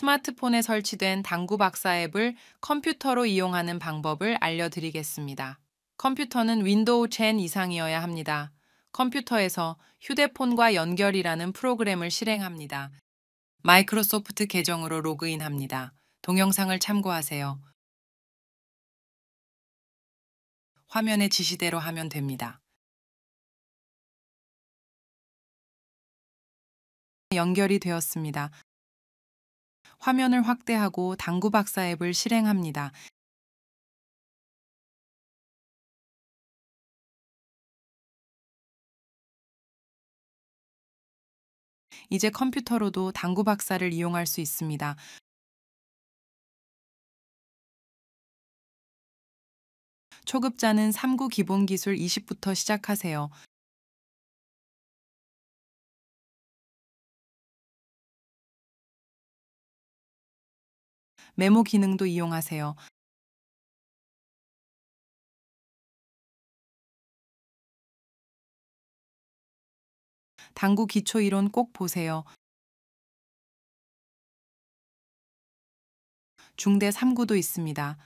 스마트폰에 설치된 당구 박사 앱을 컴퓨터로 이용하는 방법을 알려드리겠습니다. 컴퓨터는 윈도우 10 이상이어야 합니다. 컴퓨터에서 휴대폰과 연결이라는 프로그램을 실행합니다. 마이크로소프트 계정으로 로그인합니다. 동영상을 참고하세요. 화면의 지시대로 하면 됩니다. 연결이 되었습니다. 화면을 확대하고 당구 박사 앱을 실행합니다. 이제 컴퓨터로도 당구 박사를 이용할 수 있습니다. 초급자는 3구 기본 기술 20부터 시작하세요. 메모 기능도 이용하세요. 당구 기초 이론 꼭 보세요. 중대 3구도 있습니다.